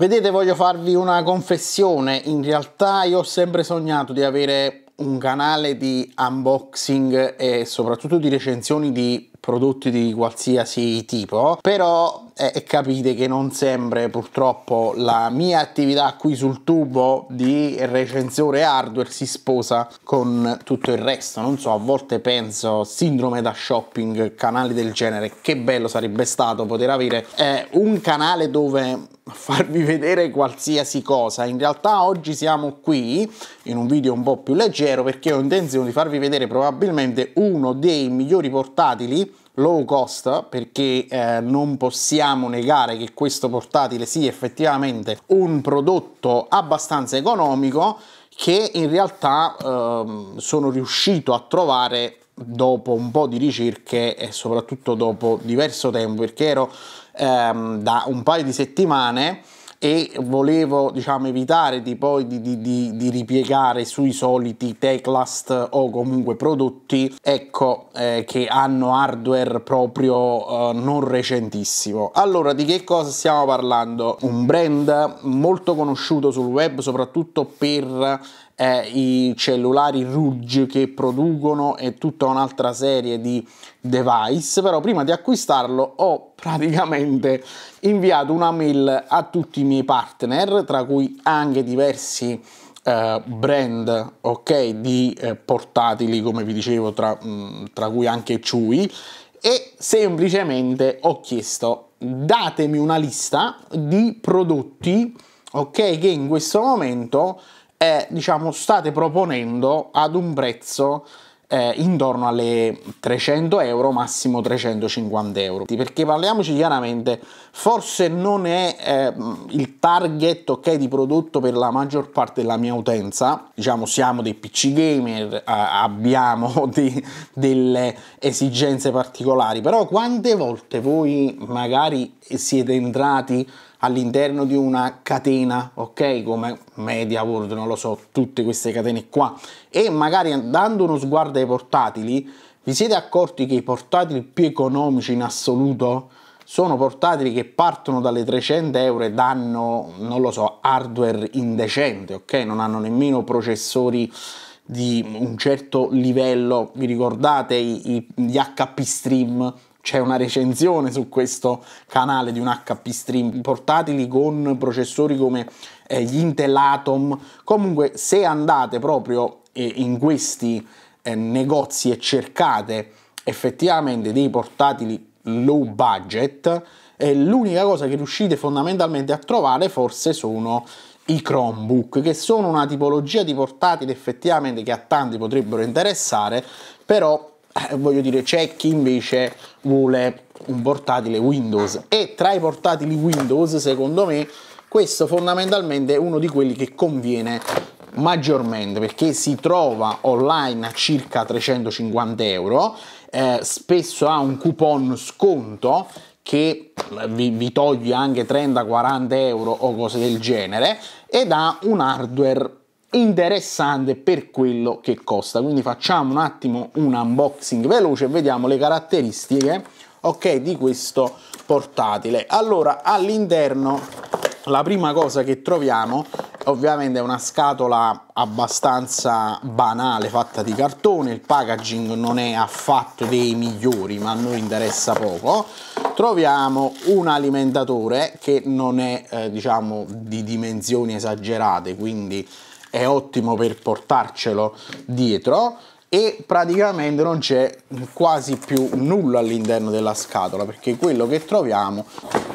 Vedete, voglio farvi una confessione. In realtà io ho sempre sognato di avere un canale di unboxing e soprattutto di recensioni di prodotti di qualsiasi tipo, però eh, capite che non sempre purtroppo la mia attività qui sul tubo di recensore hardware si sposa con tutto il resto, non so, a volte penso sindrome da shopping, canali del genere, che bello sarebbe stato poter avere eh, un canale dove farvi vedere qualsiasi cosa. In realtà oggi siamo qui in un video un po' più leggero perché ho intenzione di farvi vedere probabilmente uno dei migliori portatili low cost perché eh, non possiamo negare che questo portatile sia effettivamente un prodotto abbastanza economico che in realtà eh, sono riuscito a trovare dopo un po' di ricerche e soprattutto dopo diverso tempo perché ero ehm, da un paio di settimane e volevo diciamo, evitare di poi di, di, di, ripiegare sui soliti teclast o comunque prodotti ecco, eh, che hanno hardware proprio eh, non recentissimo. Allora di che cosa stiamo parlando? Un brand molto conosciuto sul web soprattutto per eh, i cellulari Rouge che producono e tutta un'altra serie di device, però prima di acquistarlo ho praticamente inviato una mail a tutti i miei partner, tra cui anche diversi eh, brand ok di eh, portatili come vi dicevo tra, mh, mm, tra cui anche Chewy e semplicemente ho chiesto datemi una lista di prodotti ok che in questo momento eh, diciamo, state proponendo ad un prezzo eh, intorno alle 300 euro, massimo 350 euro. Perché parliamoci chiaramente, forse non è eh, il target ok di prodotto per la maggior parte della mia utenza. Diciamo, siamo dei PC gamer, eh, abbiamo de delle esigenze particolari, però quante volte voi magari siete entrati all'interno di una catena, ok? Come Media World, non lo so, tutte queste catene qua. E magari dando uno sguardo ai portatili, vi siete accorti che i portatili più economici in assoluto sono portatili che partono dalle 300 euro e danno, non lo so, hardware indecente, ok? Non hanno nemmeno processori di un certo livello, vi ricordate gli HP Stream? c'è una recensione su questo canale di un HP Stream portatili con processori come eh, gli Intel Atom. Comunque, se andate proprio eh, in questi eh, negozi e cercate effettivamente dei portatili low budget, eh, l'unica cosa che riuscite fondamentalmente a trovare forse sono i Chromebook, che sono una tipologia di portatili effettivamente che a tanti potrebbero interessare, però eh, voglio dire c'è chi invece vuole un portatile Windows e tra i portatili Windows secondo me questo fondamentalmente è uno di quelli che conviene maggiormente perché si trova online a circa 350 euro eh, spesso ha un coupon sconto che eh, vi, vi toglie anche 30-40 euro o cose del genere ed ha un hardware interessante per quello che costa quindi facciamo un attimo un unboxing veloce e vediamo le caratteristiche ok di questo portatile allora all'interno la prima cosa che troviamo ovviamente è una scatola abbastanza banale fatta di cartone il packaging non è affatto dei migliori ma a noi interessa poco troviamo un alimentatore che non è eh, diciamo di dimensioni esagerate quindi è ottimo per portarcelo dietro e praticamente non c'è quasi più nulla all'interno della scatola perché quello che troviamo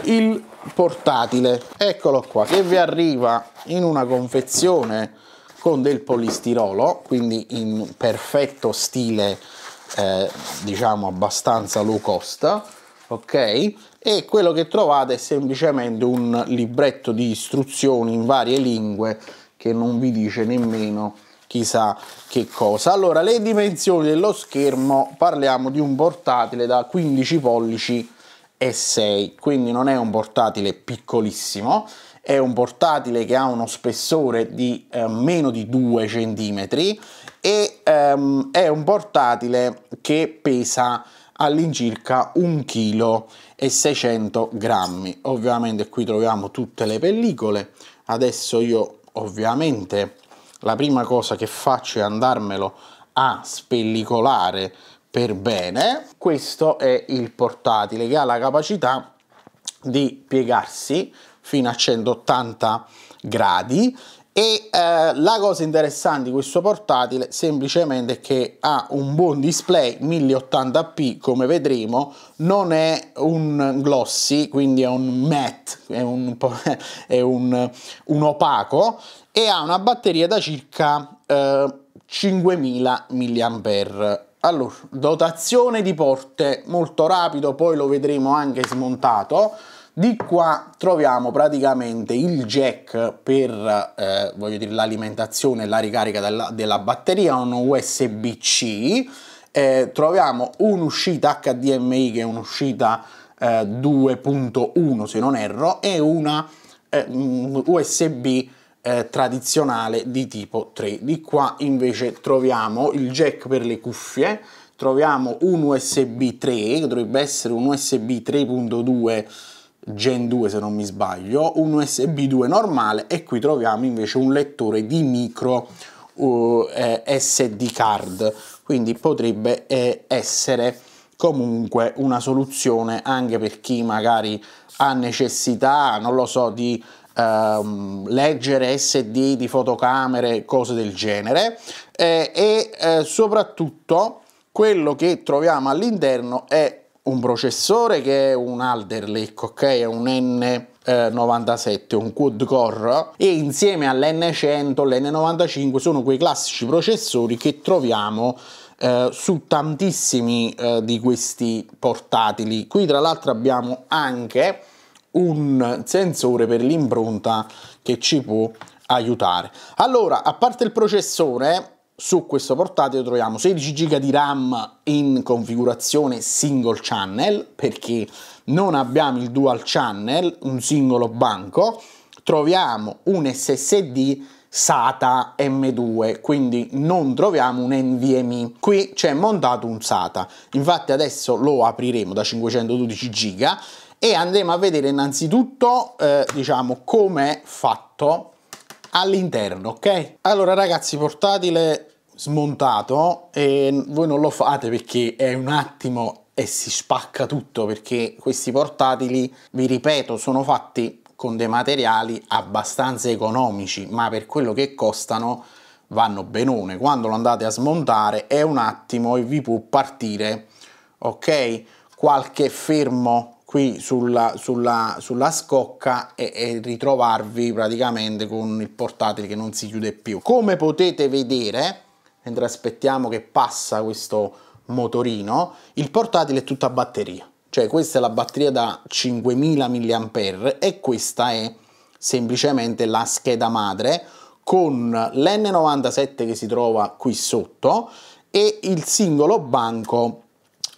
il portatile eccolo qua che vi arriva in una confezione con del polistirolo quindi in perfetto stile eh, diciamo abbastanza low cost ok e quello che trovate è semplicemente un libretto di istruzioni in varie lingue che non vi dice nemmeno chissà che cosa. Allora, le dimensioni dello schermo, parliamo di un portatile da 15 pollici e 6, quindi non è un portatile piccolissimo, è un portatile che ha uno spessore di eh, meno di 2 cm e ehm, è un portatile che pesa all'incirca 1 kg e 600 grammi. Ovviamente qui troviamo tutte le pellicole, adesso io ovviamente la prima cosa che faccio è andarmelo a spellicolare per bene. Questo è il portatile che ha la capacità di piegarsi fino a 180 gradi e eh, la cosa interessante di questo portatile semplicemente è che ha un buon display 1080p come vedremo non è un glossy quindi è un matte è un, è un, un opaco e ha una batteria da circa eh, 5000 mAh allora dotazione di porte molto rapido poi lo vedremo anche smontato di qua troviamo praticamente il jack per eh, l'alimentazione e la ricarica della, della batteria, un USB-C, eh, troviamo un'uscita HDMI che è un'uscita eh, 2.1 se non erro e una eh, USB eh, tradizionale di tipo 3. Di qua invece troviamo il jack per le cuffie, troviamo un USB 3 che dovrebbe essere un USB 3.2 Gen 2 se non mi sbaglio, un USB 2 normale e qui troviamo invece un lettore di micro uh, eh, SD card, quindi potrebbe eh, essere comunque una soluzione anche per chi magari ha necessità, non lo so, di ehm, leggere SD di fotocamere, cose del genere eh, e eh, soprattutto quello che troviamo all'interno è un processore che è un Alder Lake, ok? È un N... 97, un quad core e insieme all'N100, l'N95 sono quei classici processori che troviamo eh, su tantissimi eh, di questi portatili. Qui tra l'altro abbiamo anche un sensore per l'impronta che ci può aiutare. Allora, a parte il processore, su questo portatile troviamo 16 GB di RAM in configurazione single channel perché non abbiamo il dual channel, un singolo banco, troviamo un SSD SATA M2, quindi non troviamo un NVMe. Qui c'è montato un SATA. Infatti adesso lo apriremo da 512 GB e andremo a vedere innanzitutto eh, diciamo come è fatto all'interno, ok? Allora ragazzi, portatile smontato e voi non lo fate perché è un attimo e si spacca tutto perché questi portatili, vi ripeto, sono fatti con dei materiali abbastanza economici, ma per quello che costano vanno benone. Quando lo andate a smontare è un attimo e vi può partire, ok? Qualche fermo qui sulla, sulla, sulla scocca e, e, ritrovarvi praticamente con il portatile che non si chiude più. Come potete vedere, mentre aspettiamo che passa questo motorino, il portatile è tutta batteria. Cioè questa è la batteria da 5000 mAh e questa è semplicemente la scheda madre con l'N97 che si trova qui sotto e il singolo banco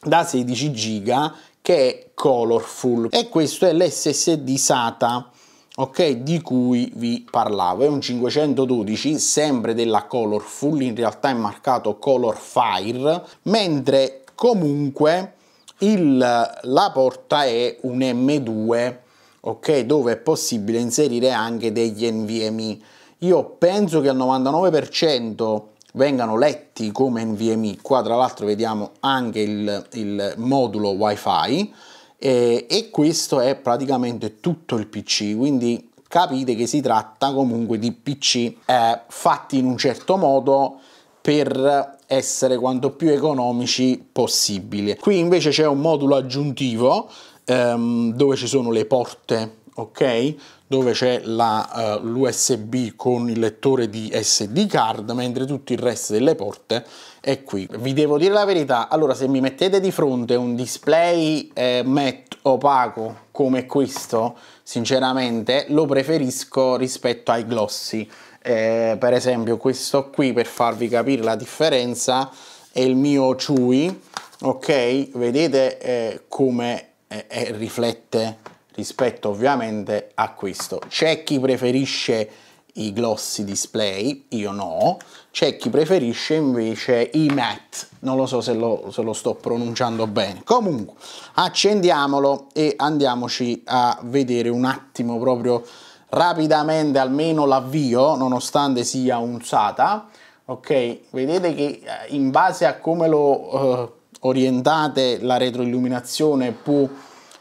da 16 giga che è colorful e questo è l'SSD SATA ok di cui vi parlavo è un 512 sempre della colorful in realtà è marcato color fire mentre comunque il, la porta è un M2 ok dove è possibile inserire anche degli NVMe io penso che al 99% vengano letti come NVMe. Qua tra l'altro vediamo anche il, il modulo WiFi eh, e questo è praticamente tutto il PC, quindi capite che si tratta comunque di PC eh, fatti in un certo modo per essere quanto più economici possibile. Qui invece c'è un modulo aggiuntivo ehm, dove ci sono le porte ok? Dove c'è eh, l'USB uh, con il lettore di SD card, mentre tutto il resto delle porte è qui. Vi devo dire la verità, allora se mi mettete di fronte un display eh, matte opaco come questo, sinceramente lo preferisco rispetto ai glossy. Eh, per esempio questo qui, per farvi capire la differenza, è il mio Chewy, ok? Vedete eh, come eh, eh riflette rispetto ovviamente a questo. C'è chi preferisce i glossy display, io no, c'è chi preferisce invece i matte, non lo so se lo, se lo, sto pronunciando bene. Comunque, accendiamolo e andiamoci a vedere un attimo proprio rapidamente almeno l'avvio, nonostante sia un SATA, ok? Vedete che eh, in base a come lo eh, orientate la retroilluminazione può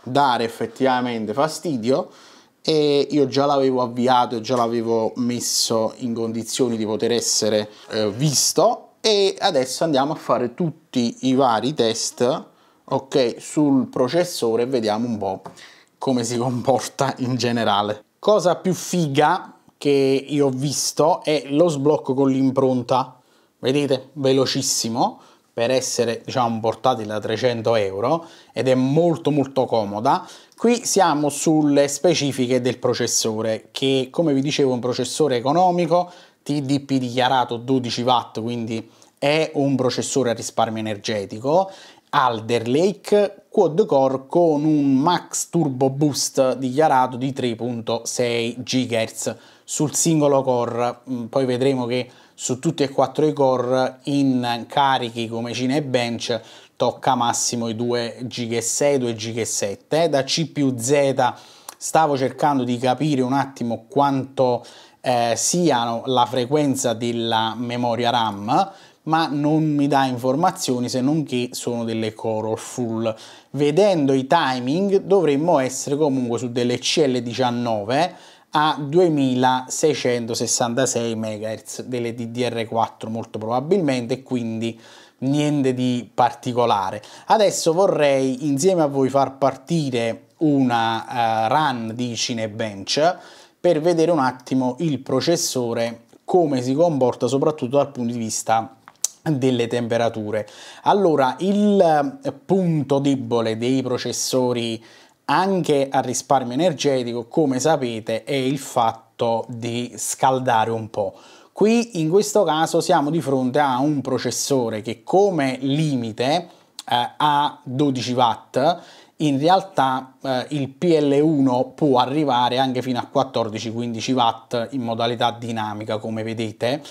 dare effettivamente fastidio e io già l'avevo avviato e già l'avevo messo in condizioni di poter essere eh, visto e adesso andiamo a fare tutti i vari test ok sul processore e vediamo un po' come si comporta in generale cosa più figa che io ho visto è lo sblocco con l'impronta vedete velocissimo per essere diciamo portatile da 300 euro ed è molto molto comoda qui siamo sulle specifiche del processore che come vi dicevo è un processore economico TDP dichiarato 12 watt quindi è un processore a risparmio energetico Alder Lake quad core con un max turbo boost dichiarato di 3.6 GHz sul singolo core mm, poi vedremo che su tutti e quattro i core in carichi come Cine e Bench tocca massimo i 2 giga 6 2 giga 7 da Z stavo cercando di capire un attimo quanto eh, siano la frequenza della memoria RAM ma non mi dà informazioni se non che sono delle core full vedendo i timing dovremmo essere comunque su delle CL19 a 2666 MHz delle DDR4 molto probabilmente quindi niente di particolare. Adesso vorrei insieme a voi far partire una uh, run di Cinebench per vedere un attimo il processore come si comporta soprattutto dal punto di vista delle temperature. Allora, il eh, punto debole dei processori anche al risparmio energetico, come sapete, è il fatto di scaldare un po'. Qui in questo caso siamo di fronte a un processore che come limite eh, ha 12 watt, in realtà eh, il PL1 può arrivare anche fino a 14-15 watt in modalità dinamica come vedete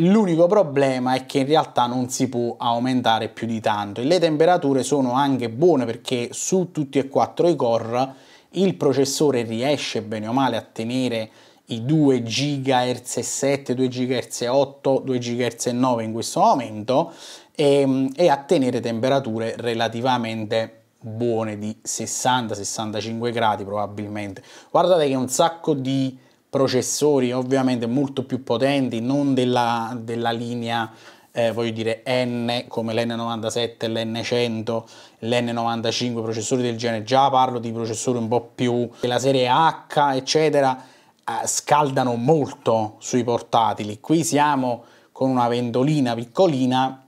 L'unico problema è che in realtà non si può aumentare più di tanto e le temperature sono anche buone perché su tutti e quattro i core il processore riesce bene o male a tenere i 2 GHz 7, 2 GHz 8, 2 GHz 9 in questo momento e, ehm, e a tenere temperature relativamente buone di 60-65 gradi probabilmente. Guardate che un sacco di processori ovviamente molto più potenti, non della, della linea eh, voglio dire N come l'N97, l'N100, l'N95, processori del genere, già parlo di processori un po' più della serie H, eccetera, eh, scaldano molto sui portatili. Qui siamo con una ventolina piccolina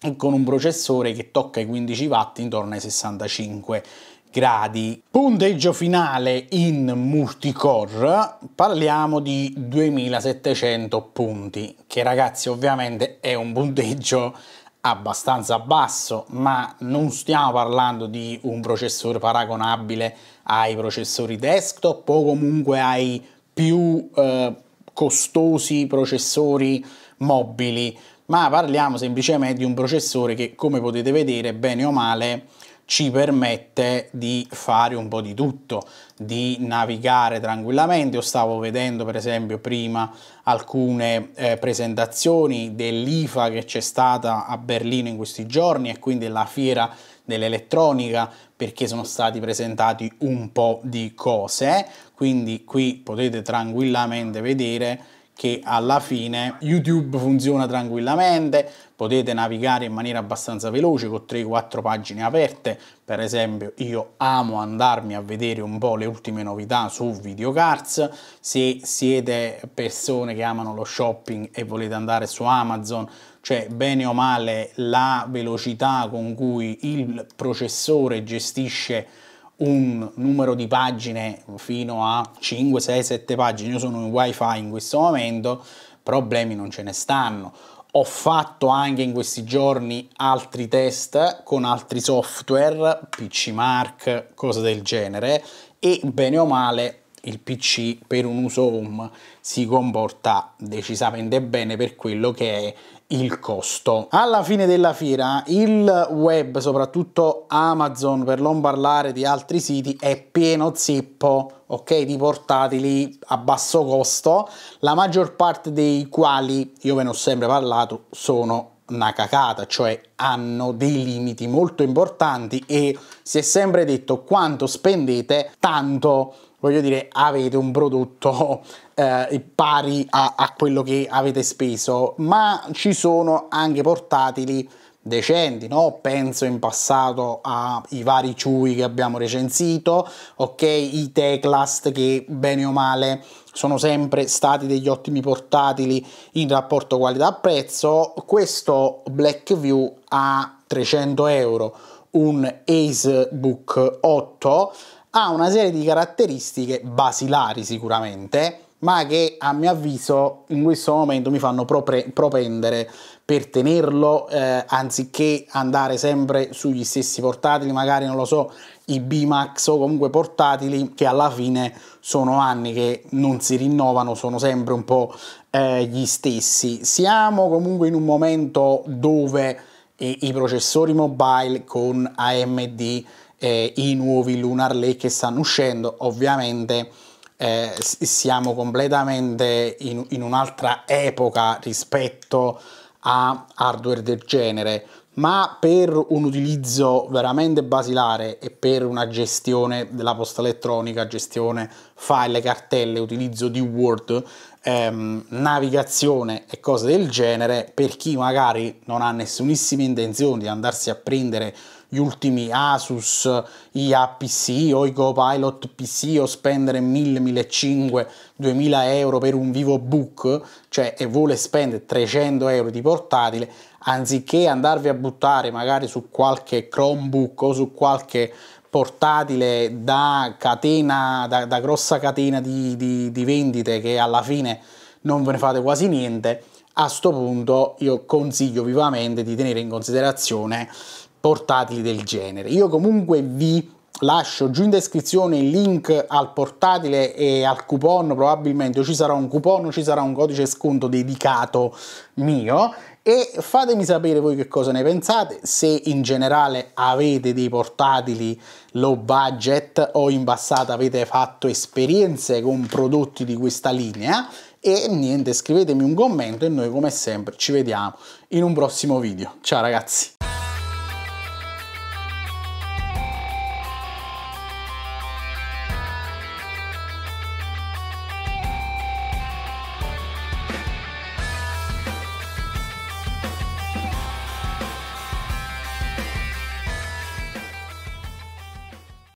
e con un processore che tocca i 15 watt intorno ai 65 gradi. Punteggio finale in multicore, parliamo di 2700 punti, che ragazzi ovviamente è un punteggio abbastanza basso, ma non stiamo parlando di un processore paragonabile ai processori desktop o comunque ai più eh, costosi processori mobili, ma parliamo semplicemente di un processore che come potete vedere bene o male ci permette di fare un po' di tutto, di navigare tranquillamente. Io stavo vedendo per esempio prima alcune eh, presentazioni dell'IFA che c'è stata a Berlino in questi giorni e quindi la fiera dell'elettronica perché sono stati presentati un po' di cose, quindi qui potete tranquillamente vedere che alla fine YouTube funziona tranquillamente, potete navigare in maniera abbastanza veloce con 3-4 pagine aperte, per esempio io amo andarmi a vedere un po' le ultime novità su Videocars, se siete persone che amano lo shopping e volete andare su Amazon, cioè bene o male la velocità con cui il processore gestisce un numero di pagine fino a 5, 6, 7 pagine, io sono in wifi in questo momento, problemi non ce ne stanno. Ho fatto anche in questi giorni altri test con altri software, PC Mark, cose del genere, e bene o male il PC per un uso home si comporta decisamente bene per quello che è il costo. Alla fine della fiera il web, soprattutto Amazon, per non parlare di altri siti, è pieno zeppo ok di portatili a basso costo, la maggior parte dei quali, io ve ne ho sempre parlato, sono una cacata, cioè hanno dei limiti molto importanti e si è sempre detto quanto spendete, tanto voglio dire, avete un prodotto eh, pari a, a quello che avete speso, ma ci sono anche portatili decenti, no? penso in passato ai vari Chewy che abbiamo recensito, ok, i Teclast che bene o male sono sempre stati degli ottimi portatili in rapporto qualità-prezzo, questo Blackview a 300 euro, un Acebook 8 ha una serie di caratteristiche basilari sicuramente, ma che a mio avviso in questo momento mi fanno propre, propendere per tenerlo eh, anziché andare sempre sugli stessi portatili, magari non lo so, i BMAX o comunque portatili che alla fine sono anni che non si rinnovano, sono sempre un po' eh, gli stessi. Siamo comunque in un momento dove i, eh, i processori mobile con AMD eh, i nuovi Lunar Lake che stanno uscendo, ovviamente eh, siamo completamente in, in un'altra epoca rispetto a hardware del genere, ma per un utilizzo veramente basilare e per una gestione della posta elettronica, gestione file, cartelle, utilizzo di Word, ehm, navigazione e cose del genere, per chi magari non ha nessunissima intenzione di andarsi a prendere gli ultimi Asus, IA PC o i Copilot PC o spendere 1000, 1500, 2000 euro per un VivoBook, cioè e vuole spendere 300 euro di portatile, anziché andarvi a buttare magari su qualche Chromebook o su qualche portatile da catena, da, da grossa catena di, di, di vendite che alla fine non ve ne fate quasi niente, a questo punto io consiglio vivamente di tenere in considerazione portatili del genere. Io comunque vi lascio giù in descrizione il link al portatile e al coupon, probabilmente ci sarà un coupon, ci sarà un codice sconto dedicato mio e fatemi sapere voi che cosa ne pensate, se in generale avete dei portatili low budget o in passato avete fatto esperienze con prodotti di questa linea e niente, scrivetemi un commento e noi come sempre ci vediamo in un prossimo video. Ciao ragazzi!